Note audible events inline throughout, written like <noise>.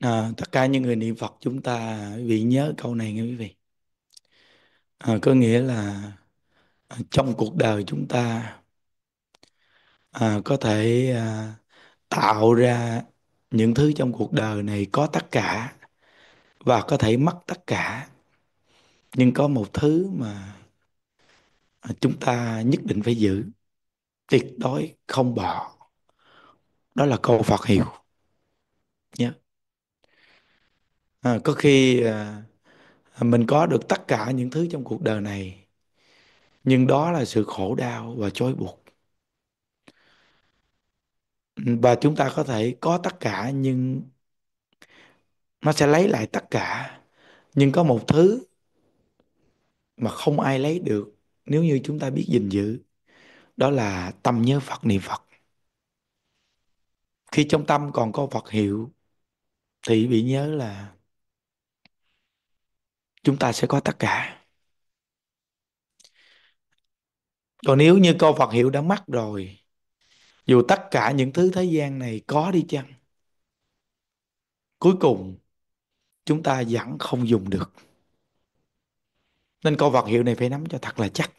À, tất cả những người niệm Phật chúng ta vị nhớ câu này nghe quý vị. À, có nghĩa là ờ, trong cuộc đời chúng ta à, có thể à, tạo ra những thứ trong cuộc đời này có tất cả và có thể mất tất cả. Nhưng có một thứ mà chúng ta nhất định phải giữ, tuyệt đối không bỏ. Đó là câu Phật hiệu. Nhớ. Yeah à, có khi à, à, mình có được tất cả những thứ trong cuộc đời này nhưng đó là sự khổ đau và trói buộc và chúng ta có thể có tất cả nhưng nó sẽ lấy lại tất cả nhưng có một thứ mà không ai lấy được nếu như chúng ta biết gìn giữ đó là tâm nhớ Phật niệm Phật khi trong tâm còn có Phật hiệu thì bị nhớ là chúng ta sẽ có tất cả còn nếu như câu Phật hiệu đã mất rồi dù tất cả những thứ thế gian này có đi chăng cuối cùng chúng ta vẫn không dùng được nên câu vật hiệu này phải nắm cho thật là chắc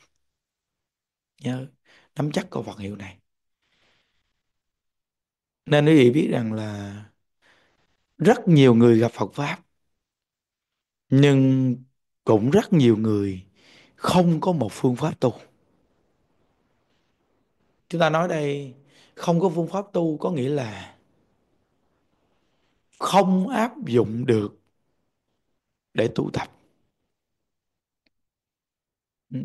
nhớ nắm chắc câu vật hiệu này nên quý vị biết rằng là rất nhiều người gặp Phật pháp nhưng cũng rất nhiều người không có một phương pháp tu chúng ta nói đây không có phương pháp tu có nghĩa là không áp dụng được để tu tập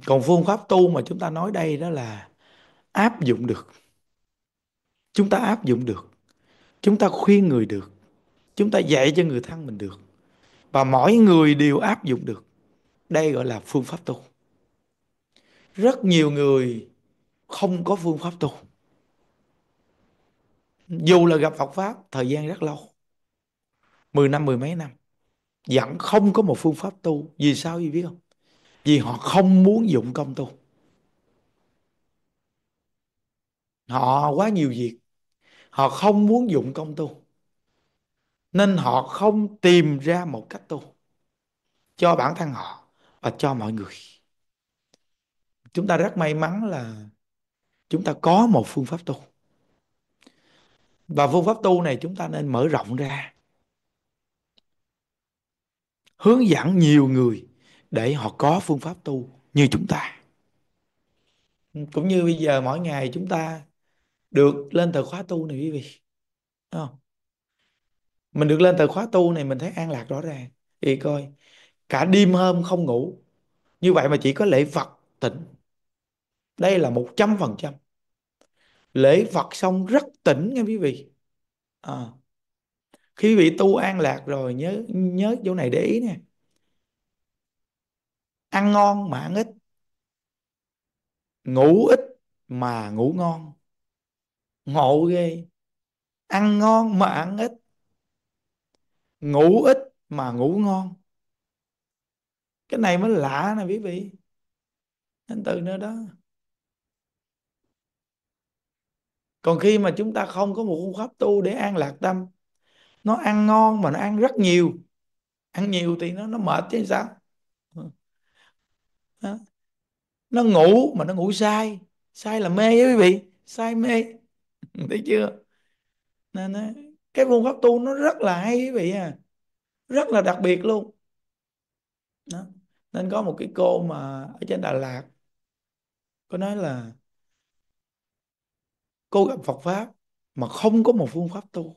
còn phương pháp tu mà chúng ta nói đây đó là áp dụng được chúng ta áp dụng được chúng ta khuyên người được chúng ta dạy cho người thân mình được và mỗi người đều áp dụng được đây gọi là phương pháp tu rất nhiều người không có phương pháp tu dù là gặp Phật pháp thời gian rất lâu mười năm mười mấy năm vẫn không có một phương pháp tu vì sao gì biết không vì họ không muốn dụng công tu họ quá nhiều việc họ không muốn dụng công tu nên họ không tìm ra một cách tu cho bản thân họ và cho mọi người chúng ta rất may mắn là chúng ta có một phương pháp tu và phương pháp tu này chúng ta nên mở rộng ra hướng dẫn nhiều người để họ có phương pháp tu như chúng ta cũng như bây giờ mỗi ngày chúng ta được lên từ khóa tu này quý vị Đúng không mình được lên từ khóa tu này mình thấy an lạc rõ ràng y coi cả đêm hôm không ngủ như vậy mà chỉ có lễ phật tỉnh đây là một trăm phần trăm lễ phật xong rất tỉnh nghe quý vị à. khi vị tu an lạc rồi nhớ nhớ chỗ này để ý nè ăn ngon mà ăn ít ngủ ít mà ngủ ngon ngộ ghê ăn ngon mà ăn ít ngủ ít mà ngủ ngon cái này mới lạ nè quý vị anh từ nữa đó còn khi mà chúng ta không có một phương pháp tu để an lạc tâm nó ăn ngon mà nó ăn rất nhiều ăn nhiều thì nó nó mệt chứ sao ừ. nó ngủ mà nó ngủ sai sai là mê á quý vị sai mê <laughs> thấy chưa nên cái phương pháp tu nó rất là hay quý vị à rất là đặc biệt luôn đó. nên có một cái cô mà ở trên Đà Lạt có nói là cô gặp Phật pháp mà không có một phương pháp tu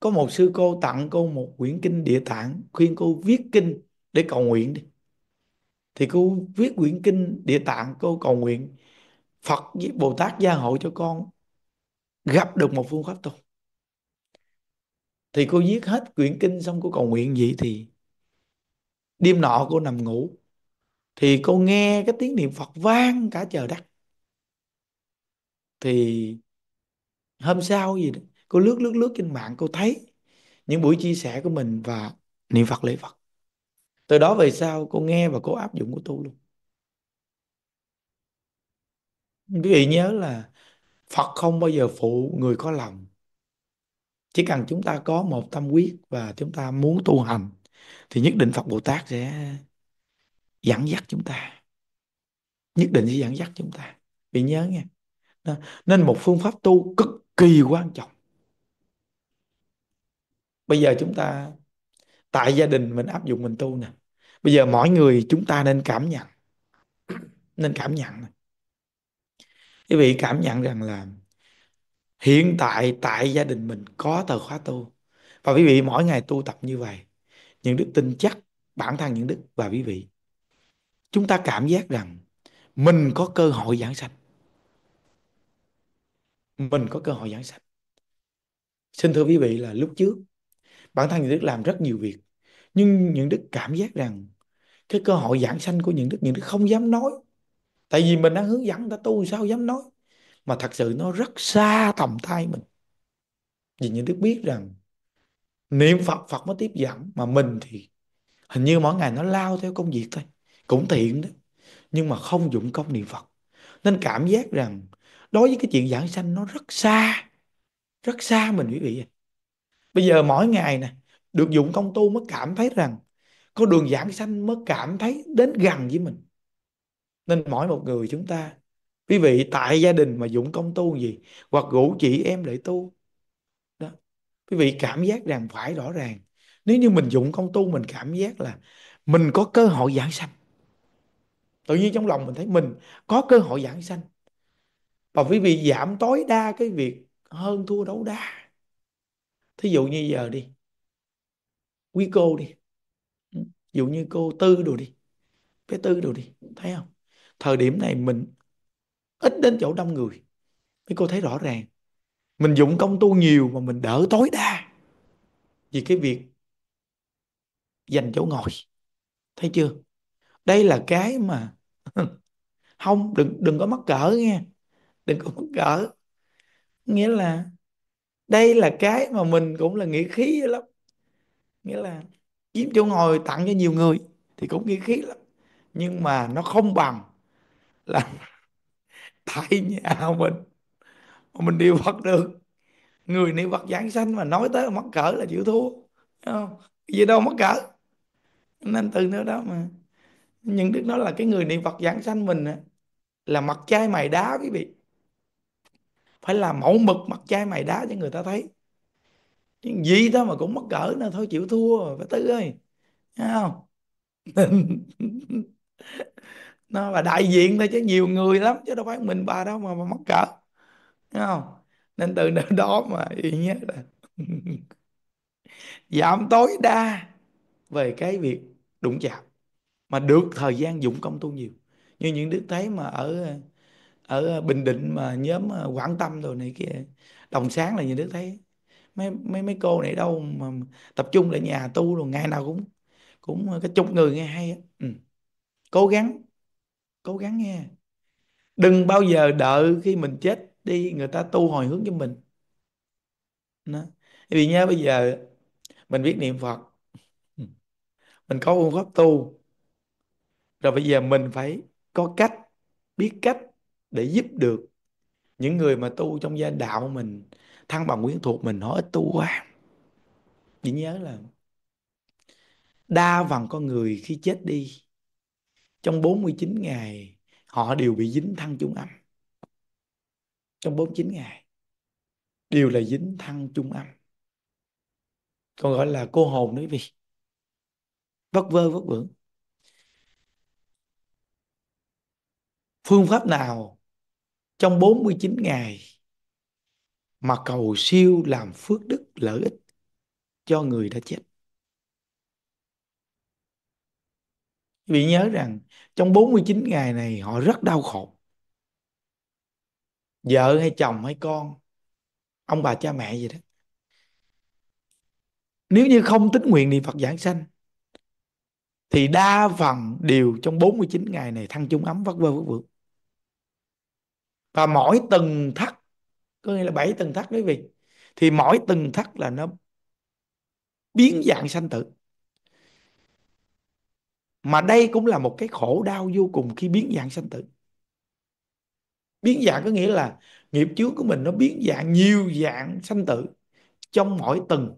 có một sư cô tặng cô một quyển kinh địa tạng khuyên cô viết kinh để cầu nguyện đi thì cô viết quyển kinh địa tạng cô cầu nguyện Phật với Bồ Tát gia hộ cho con gặp được một phương pháp tu thì cô viết hết quyển kinh xong cô cầu nguyện vậy thì đêm nọ cô nằm ngủ thì cô nghe cái tiếng niệm Phật vang cả trời đất thì hôm sau gì đó, cô lướt lướt lướt trên mạng cô thấy những buổi chia sẻ của mình và niệm Phật lễ Phật từ đó về sau cô nghe và cô áp dụng của tu luôn quý vị nhớ là Phật không bao giờ phụ người có lòng chỉ cần chúng ta có một tâm quyết và chúng ta muốn tu hành thì nhất định Phật Bồ Tát sẽ dẫn dắt chúng ta nhất định sẽ dẫn dắt chúng ta vì nhớ nghe nên một phương pháp tu cực kỳ quan trọng bây giờ chúng ta tại gia đình mình áp dụng mình tu nè bây giờ mỗi người chúng ta nên cảm nhận nên cảm nhận nè quý vị cảm nhận rằng là hiện tại tại gia đình mình có tờ khóa tu và quý vị mỗi ngày tu tập như vậy những đức tin chắc bản thân những đức và quý vị chúng ta cảm giác rằng mình có cơ hội giảng sanh mình có cơ hội giảng sanh xin thưa quý vị là lúc trước bản thân những đức làm rất nhiều việc nhưng những đức cảm giác rằng cái cơ hội giảng sanh của những đức những đức không dám nói tại vì mình đang hướng dẫn người ta tu sao dám nói mà thật sự nó rất xa tầm tay mình vì những đức biết rằng niệm phật phật mới tiếp dẫn mà mình thì hình như mỗi ngày nó lao theo công việc thôi cũng thiện đó nhưng mà không dụng công niệm phật nên cảm giác rằng đối với cái chuyện giảng sanh nó rất xa rất xa mình quý vị bây giờ mỗi ngày nè được dụng công tu mới cảm thấy rằng có đường giảng sanh mới cảm thấy đến gần với mình nên mỗi một người chúng ta quý vị tại gia đình mà dụng công tu gì hoặc rủ chị em để tu đó quý vị cảm giác rằng phải rõ ràng nếu như mình dụng công tu mình cảm giác là mình có cơ hội giảng sanh tự nhiên trong lòng mình thấy mình có cơ hội giảng sanh và quý vị giảm tối đa cái việc hơn thua đấu đa thí dụ như giờ đi quý cô đi ví dụ như cô tư đồ đi bé tư đồ đi thấy không thời điểm này mình ít đến chỗ đông người mấy cô thấy rõ ràng mình dụng công tu nhiều mà mình đỡ tối đa vì cái việc dành chỗ ngồi thấy chưa đây là cái mà <laughs> không đừng đừng có mắc cỡ nghe đừng có mắc cỡ nghĩa là đây là cái mà mình cũng là nghĩ khí lắm nghĩa là kiếm chỗ ngồi tặng cho nhiều người thì cũng nghĩ khí lắm nhưng mà nó không bằng là tại nhà mình mà mình điều Phật được người niệm Phật giảng sanh mà nói tới mắc cỡ là chịu thua không? gì đâu mắc cỡ nên từ nữa đó mà những đức nói là cái người niệm Phật giảng sanh mình là mặt chai mày đá quý vị phải là mẫu mực mặt chai mày đá cho người ta thấy nhưng gì đó mà cũng mắc cỡ nữa thôi chịu thua phải tư ơi Thấy không <laughs> nó và đại diện thôi chứ nhiều người lắm chứ đâu phải mình bà đâu mà, mà mắc cỡ Đúng không nên từ nơi đó mà <laughs> ý nhớ là <laughs> giảm tối đa về cái việc đụng chạm mà được thời gian dụng công tu nhiều như những đức thấy mà ở ở Bình Định mà nhóm ờ, quan Tâm rồi này kia đồng sáng là những đức thấy mấy mấy mấy cô này đâu mà tập trung lại nhà tu rồi ngày nào cũng cũng ờ, cái chục người nghe hay á ừ. cố gắng cố gắng nghe đừng bao giờ đợi khi mình chết đi người ta tu hồi hướng cho mình đó. vì nha bây giờ mình biết niệm phật mình có phương pháp tu rồi bây giờ mình phải có cách biết cách để giúp được những người mà tu trong gia đạo mình thăng bằng quyến thuộc mình hỏi tu quá chỉ nhớ là đa phần con người khi chết đi trong 49 ngày họ đều bị dính thăng chung âm trong 49 ngày đều là dính thăng chung âm còn gọi là cô hồn nữa vì vất vơ vất vưởng phương pháp nào trong 49 ngày mà cầu siêu làm phước đức lợi ích cho người đã chết vị nhớ rằng trong 49 ngày này họ rất đau khổ. Vợ hay chồng hay con, ông bà cha mẹ gì đó. Nếu như không tính nguyện niệm Phật giảng sanh thì đa phần đều trong 49 ngày này thăng chung ấm vất vơ vất vượng. Và mỗi từng thắt có nghĩa là 7 tầng thắt quý vị thì mỗi từng thắt là nó biến dạng sanh tử mà đây cũng là một cái khổ đau vô cùng khi biến dạng sanh tử biến dạng có nghĩa là nghiệp chướng của mình nó biến dạng nhiều dạng sanh tử trong mỗi tầng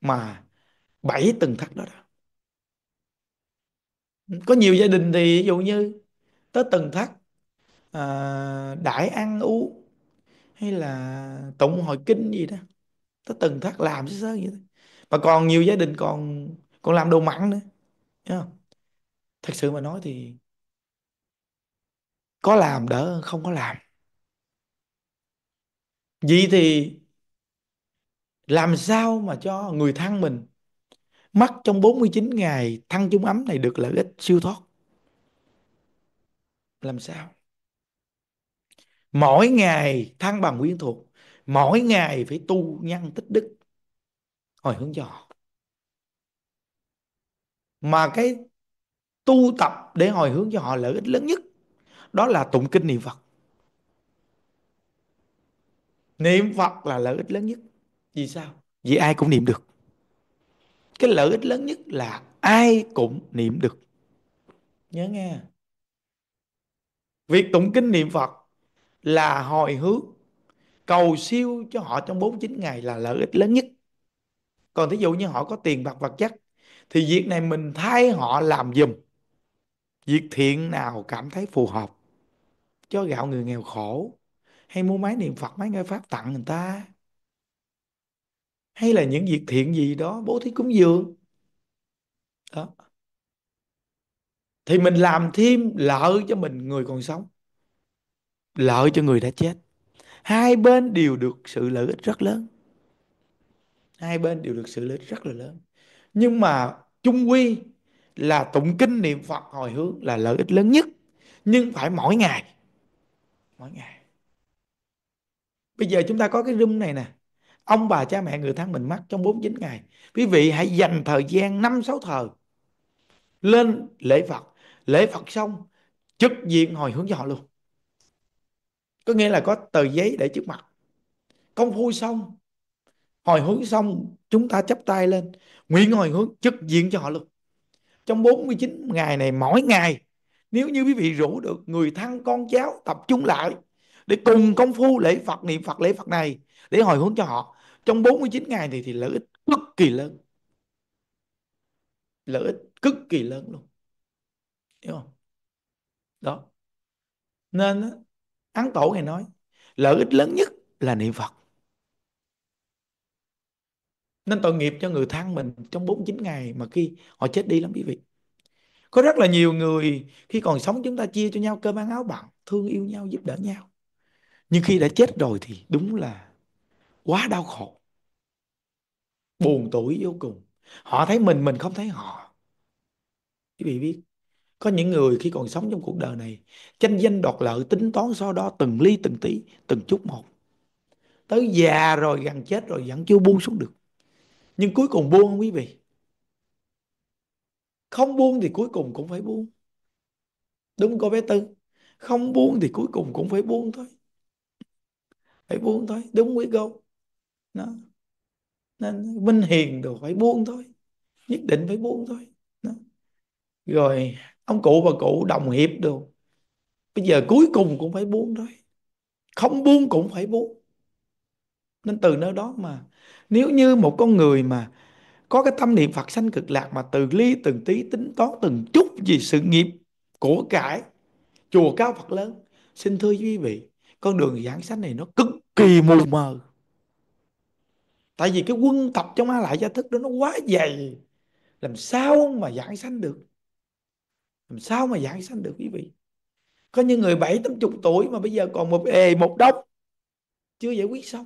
mà bảy tầng thắt đó, đó có nhiều gia đình thì ví dụ như tới tầng thắt à, đại ăn uống hay là tụng hồi kinh gì đó tới tầng thắt làm sơ sơ vậy đó. mà còn nhiều gia đình còn còn làm đồ mặn nữa Thấy không thật sự mà nói thì có làm đỡ hơn không có làm vậy thì làm sao mà cho người thân mình mắc trong 49 ngày thăng chung ấm này được lợi ích siêu thoát làm sao mỗi ngày thăng bằng quyến thuộc mỗi ngày phải tu nhân tích đức hồi hướng cho họ mà cái tu tập để hồi hướng cho họ lợi ích lớn nhất đó là tụng kinh niệm phật niệm phật là lợi ích lớn nhất vì sao vì ai cũng niệm được cái lợi ích lớn nhất là ai cũng niệm được nhớ nghe việc tụng kinh niệm phật là hồi hướng cầu siêu cho họ trong 49 ngày là lợi ích lớn nhất còn thí dụ như họ có tiền bạc vật chất thì việc này mình thay họ làm dùm việc thiện nào cảm thấy phù hợp cho gạo người nghèo khổ hay mua máy niệm phật máy nghe pháp tặng người ta hay là những việc thiện gì đó bố thí cúng dường đó thì mình làm thêm lợi cho mình người còn sống lợi cho người đã chết hai bên đều được sự lợi ích rất lớn hai bên đều được sự lợi ích rất là lớn nhưng mà chung quy là tụng kinh niệm Phật hồi hướng là lợi ích lớn nhất nhưng phải mỗi ngày mỗi ngày bây giờ chúng ta có cái room này nè ông bà cha mẹ người thân mình mắc trong 49 ngày quý vị hãy dành thời gian 5 6 thời lên lễ Phật lễ Phật xong trực diện hồi hướng cho họ luôn có nghĩa là có tờ giấy để trước mặt công phu xong hồi hướng xong chúng ta chắp tay lên nguyện hồi hướng trực diện cho họ luôn trong 49 ngày này mỗi ngày nếu như quý vị rủ được người thân con cháu tập trung lại để cùng công phu lễ Phật niệm Phật lễ Phật này để hồi hướng cho họ trong 49 ngày này thì lợi ích cực kỳ lớn lợi ích cực kỳ lớn luôn hiểu không đó nên án tổ này nói lợi ích lớn nhất là niệm Phật nên tội nghiệp cho người thân mình trong 49 ngày mà khi họ chết đi lắm quý vị có rất là nhiều người khi còn sống chúng ta chia cho nhau cơm ăn áo bằng thương yêu nhau giúp đỡ nhau nhưng khi đã chết rồi thì đúng là quá đau khổ buồn tuổi vô cùng họ thấy mình mình không thấy họ quý vị biết có những người khi còn sống trong cuộc đời này tranh danh đoạt lợi tính toán so đo từng ly từng tí từng chút một tới già rồi gần chết rồi vẫn chưa buông xuống được nhưng cuối cùng buông không quý vị không buông thì cuối cùng cũng phải buông đúng cô bé tư không buông thì cuối cùng cũng phải buông thôi phải buông thôi đúng quý câu đó. nên minh hiền đồ phải buông thôi nhất định phải buông thôi đó. rồi ông cụ và cụ đồng hiệp đồ bây giờ cuối cùng cũng phải buông thôi không buông cũng phải buông nên từ nơi đó mà nếu như một con người mà có cái tâm niệm Phật sanh cực lạc mà từ ly từng tí tính toán từng chút vì sự nghiệp của cải chùa cao Phật lớn xin thưa quý vị con đường giảng sanh này nó cực kỳ mù mờ tại vì cái quân tập trong a lại gia thức đó nó quá dày làm sao mà giảng sanh được làm sao mà giảng sanh được quý vị có những người bảy tám chục tuổi mà bây giờ còn một ề một đống chưa giải quyết xong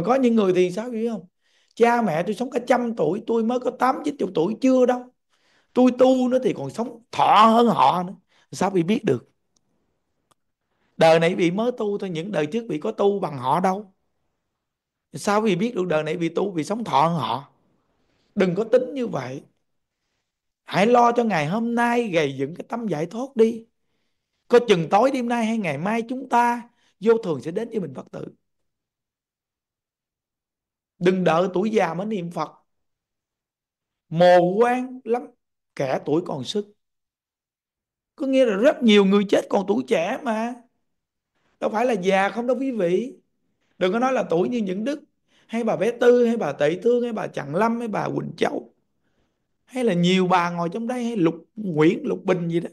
và có những người thì sao hiểu không cha mẹ tôi sống cả trăm tuổi tôi mới có tám chín chục tuổi chưa đâu tôi tu nữa thì còn sống thọ hơn họ nữa sao bị biết được đời này bị mới tu thôi những đời trước bị có tu bằng họ đâu sao vì biết được đời này bị tu bị sống thọ hơn họ đừng có tính như vậy hãy lo cho ngày hôm nay gầy dựng cái tâm giải thoát đi có chừng tối đêm nay hay ngày mai chúng ta vô thường sẽ đến với mình bất tử đừng đợi tuổi già mới niệm phật mồ quan lắm kẻ tuổi còn sức có nghĩa là rất nhiều người chết còn tuổi trẻ mà đâu phải là già không đâu quý vị đừng có nói là tuổi như những đức hay bà bé tư hay bà tệ thương hay bà chặng lâm hay bà quỳnh châu hay là nhiều bà ngồi trong đây hay lục nguyễn lục bình gì đó,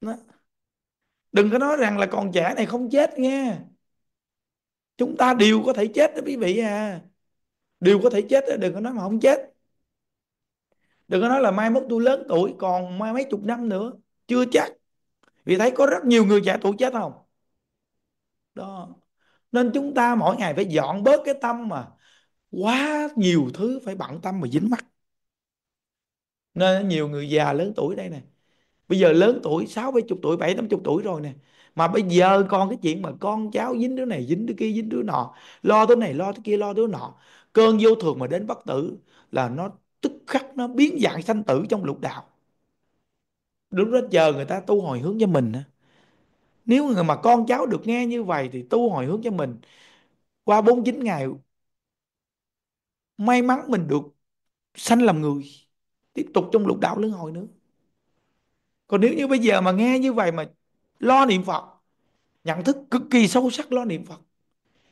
đó. đừng có nói rằng là còn trẻ này không chết nghe chúng ta đều có thể chết đó quý vị à đều có thể chết đó. đừng có nói mà không chết đừng có nói là mai mốt tôi lớn tuổi còn mai mấy chục năm nữa chưa chắc vì thấy có rất nhiều người trẻ tuổi chết không đó nên chúng ta mỗi ngày phải dọn bớt cái tâm mà quá nhiều thứ phải bận tâm mà dính mắt nên nhiều người già lớn tuổi đây nè bây giờ lớn tuổi sáu bảy chục tuổi bảy tám chục tuổi rồi nè mà bây giờ còn cái chuyện mà con cháu dính đứa này dính đứa kia dính đứa nọ lo đứa này lo đứa kia lo đứa nọ cơn vô thường mà đến bất tử là nó tức khắc nó biến dạng sanh tử trong lục đạo lúc đó chờ người ta tu hồi hướng cho mình nếu người mà con cháu được nghe như vậy thì tu hồi hướng cho mình qua 49 ngày may mắn mình được sanh làm người tiếp tục trong lục đạo luân hồi nữa còn nếu như bây giờ mà nghe như vậy mà lo niệm phật nhận thức cực kỳ sâu sắc lo niệm phật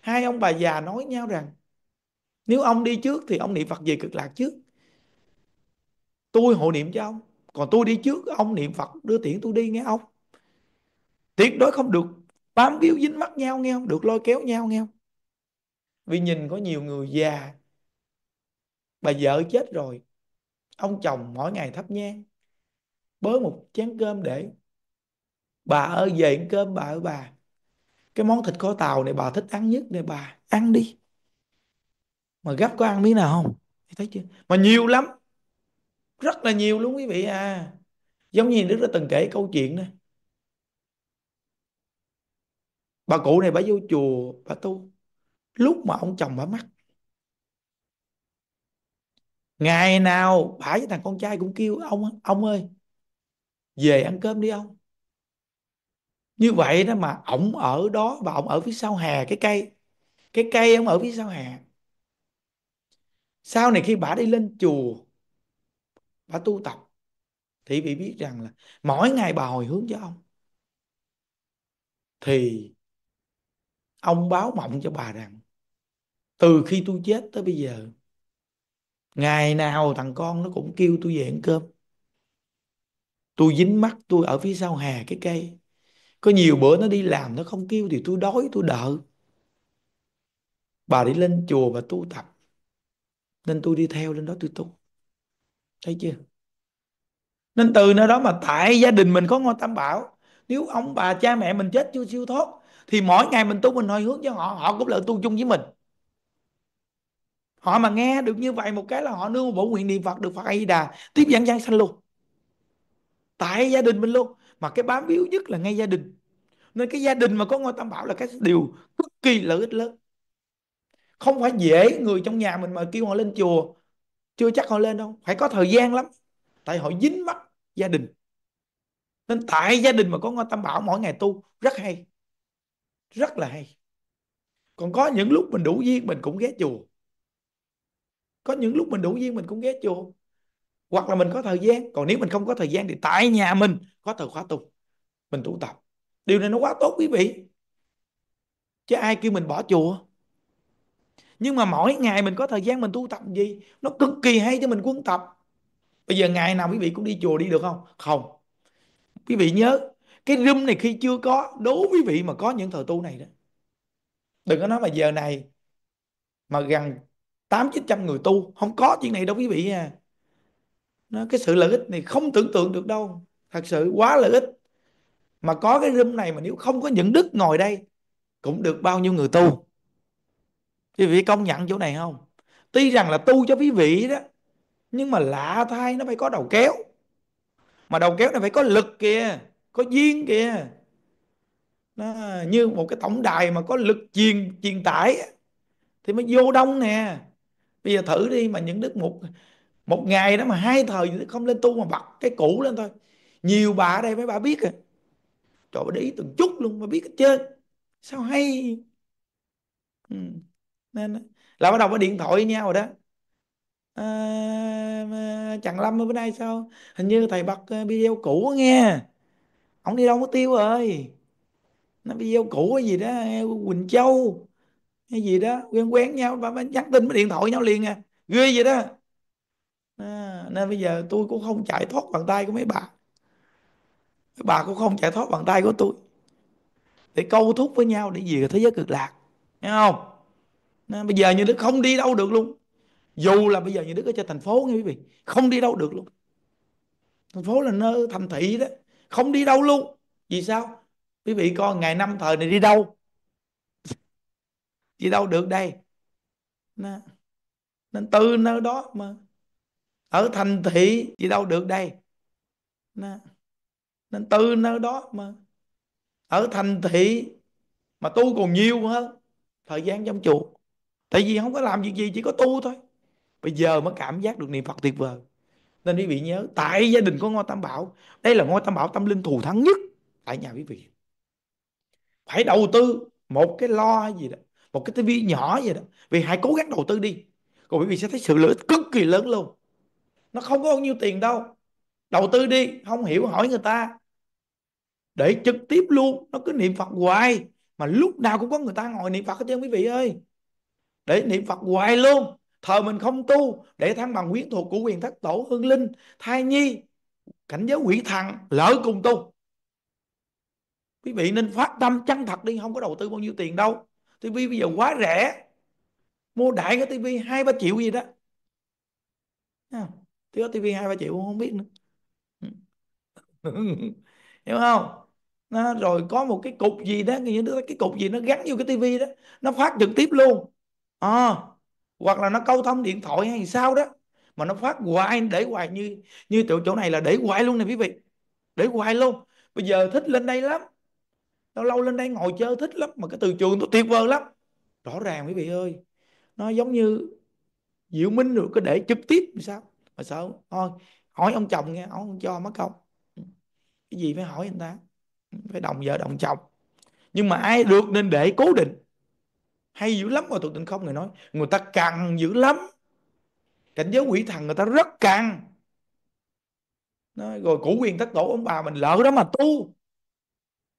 hai ông bà già nói nhau rằng nếu ông đi trước thì ông niệm phật về cực lạc trước tôi hộ niệm cho ông còn tôi đi trước ông niệm phật đưa tiễn tôi đi nghe ông tuyệt đối không được bám víu dính mắt nhau nghe không được lôi kéo nhau nghe không vì nhìn có nhiều người già bà vợ chết rồi ông chồng mỗi ngày thắp nhang bới một chén cơm để bà ơi về ăn cơm bà ơi bà cái món thịt kho tàu này bà thích ăn nhất này bà ăn đi mà gấp có ăn miếng nào không thấy chưa mà nhiều lắm rất là nhiều luôn quý vị à giống như đức đã từng kể câu chuyện này bà cụ này bà vô chùa bà tu lúc mà ông chồng bà mắc ngày nào bà với thằng con trai cũng kêu ông ông ơi về ăn cơm đi ông như vậy đó mà ổng ở đó và ổng ở phía sau hè cái cây cái cây ổng ở phía sau hè sau này khi bà đi lên chùa bà tu tập thì vị biết rằng là mỗi ngày bà hồi hướng cho ông thì ông báo mộng cho bà rằng từ khi tôi chết tới bây giờ ngày nào thằng con nó cũng kêu tôi về ăn cơm tôi dính mắt tôi ở phía sau hè cái cây có nhiều bữa nó đi làm nó không kêu thì tôi đói tôi đợi bà đi lên chùa và tu tập nên tôi đi theo lên đó tôi tu thấy chưa nên từ nơi đó mà tại gia đình mình có ngôi tam bảo nếu ông bà cha mẹ mình chết chưa siêu thoát thì mỗi ngày mình tu mình hồi hướng cho họ họ cũng lợi tu chung với mình họ mà nghe được như vậy một cái là họ nương bổ nguyện niệm phật được phật a di đà tiếp dẫn giang sanh luôn tại gia đình mình luôn mà cái bám víu nhất là ngay gia đình nên cái gia đình mà có ngôi tam bảo là cái điều cực kỳ lợi ích lớn không phải dễ người trong nhà mình mà kêu họ lên chùa chưa chắc họ lên đâu phải có thời gian lắm tại họ dính mắt gia đình nên tại gia đình mà có ngôi tam bảo mỗi ngày tu rất hay rất là hay còn có những lúc mình đủ duyên mình cũng ghé chùa có những lúc mình đủ duyên mình cũng ghé chùa hoặc là mình có thời gian còn nếu mình không có thời gian thì tại nhà mình có thời khóa tu mình tụ tập điều này nó quá tốt quý vị chứ ai kêu mình bỏ chùa nhưng mà mỗi ngày mình có thời gian mình tu tập gì nó cực kỳ hay cho mình quân tập bây giờ ngày nào quý vị cũng đi chùa đi được không không quý vị nhớ cái room này khi chưa có đố quý vị mà có những thời tu này đó đừng có nói mà giờ này mà gần tám chín trăm người tu không có chuyện này đâu quý vị à nó cái sự lợi ích này không tưởng tượng được đâu thật sự quá lợi ích mà có cái room này mà nếu không có những đức ngồi đây cũng được bao nhiêu người tu quý vị công nhận chỗ này không tuy rằng là tu cho quý vị đó nhưng mà lạ thay nó phải có đầu kéo mà đầu kéo này phải có lực kìa có duyên kìa nó như một cái tổng đài mà có lực truyền truyền tải thì mới vô đông nè bây giờ thử đi mà những đức một một ngày đó mà hai thời không lên tu mà bật cái cũ lên thôi nhiều bà ở đây mấy bà biết rồi trời bà để ý từng chút luôn mà biết hết trơn sao hay ừ. nên là bắt đầu có điện thoại với nhau rồi đó à, chẳng lâm bữa nay sao hình như thầy bật ờ, video cũ nghe ông đi đâu mất tiêu rồi nó video cũ cái gì đó quỳnh châu hay gì đó quen quen nhau và nhắn tin với điện thoại nhau liền à ghê vậy đó à, nên bây giờ tôi cũng không chạy thoát bàn tay của mấy bà mấy bà cũng không chạy thoát bàn tay của tôi để câu thúc với nhau để về thế giới cực lạc nghe không nên bây giờ như đức không đi đâu được luôn dù là bây giờ như đức ở trên thành phố nghe quý vị không đi đâu được luôn thành phố là nơi thành thị đó không đi đâu luôn vì sao quý vị coi ngày năm thời này đi đâu đi đâu được đây nên từ nơi đó mà ở thành thị gì đâu được đây nó, nên từ nơi đó mà ở thành thị mà tu còn nhiều hơn thời gian trong chùa tại vì không có làm việc gì chỉ có tu thôi bây giờ mới cảm giác được niệm phật tuyệt vời nên quý vị nhớ tại gia đình có ngôi tam bảo đây là ngôi tam bảo tâm linh thù thắng nhất tại nhà quý vị phải đầu tư một cái lo gì đó một cái tivi nhỏ gì đó vì hãy cố gắng đầu tư đi còn quý vị sẽ thấy sự lợi ích cực kỳ lớn luôn nó không có bao nhiêu tiền đâu đầu tư đi không hiểu hỏi người ta để trực tiếp luôn nó cứ niệm phật hoài mà lúc nào cũng có người ta ngồi niệm phật hết trơn quý vị ơi để niệm phật hoài luôn thờ mình không tu để thăng bằng quyến thuộc của quyền thất tổ hương linh thai nhi cảnh giới quỷ thần lỡ cùng tu quý vị nên phát tâm chân thật đi không có đầu tư bao nhiêu tiền đâu tivi bây giờ quá rẻ mua đại cái tivi hai ba triệu gì đó thiếu tivi hai ba triệu không biết nữa ừ. <laughs> hiểu không nó, rồi có một cái cục gì đó như đứa cái cục gì nó gắn vô cái tivi đó nó phát trực tiếp luôn à, hoặc là nó câu thông điện thoại hay sao đó mà nó phát hoài để hoài như như chỗ chỗ này là để hoài luôn nè quý vị để hoài luôn bây giờ thích lên đây lắm lâu lâu lên đây ngồi chơi thích lắm mà cái từ trường tôi tuyệt vời lắm rõ ràng quý vị ơi nó giống như diệu minh rồi có để trực tiếp làm sao mà sợ thôi hỏi ông chồng nghe ông cho mất công ừ. cái gì phải hỏi anh ta ừ, phải đồng vợ đồng chồng nhưng mà ai được nên để cố định hay dữ lắm mà tụi tình không người nói người ta cần dữ lắm cảnh giới quỷ thần người ta rất cần nói, rồi củ quyền tất tổ ông bà mình lỡ đó mà tu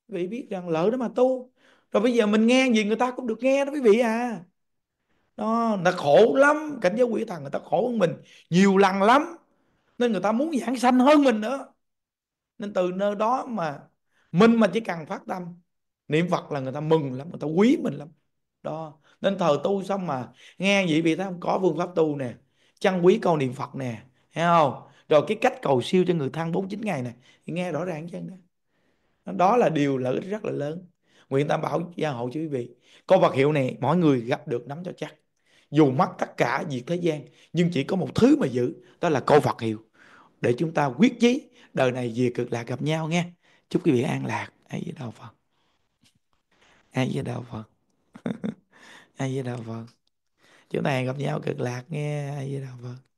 vị biết rằng lỡ đó mà tu rồi bây giờ mình nghe gì người ta cũng được nghe đó quý vị à nó là khổ lắm cảnh giới quỷ thần người ta khổ hơn mình nhiều lần lắm nên người ta muốn giảng sanh hơn mình nữa nên từ nơi đó mà mình mà chỉ cần phát tâm niệm phật là người ta mừng lắm người ta quý mình lắm đó nên thờ tu xong mà nghe vậy vì thấy không có phương pháp tu nè chăn quý câu niệm phật nè thấy không rồi cái cách cầu siêu cho người thân 49 ngày này thì nghe rõ ràng chứ đó là điều lợi ích rất là lớn nguyện tam bảo gia hộ cho quý vị câu vật hiệu này mỗi người gặp được nắm cho chắc dù mất tất cả việc thế gian nhưng chỉ có một thứ mà giữ đó là câu Phật hiệu để chúng ta quyết chí đời này về cực lạc gặp nhau nghe chúc quý vị an lạc ai với đạo Phật ai với đạo Phật ai với đạo Phật chúng ta hẹn gặp nhau cực lạc nghe ai với đạo Phật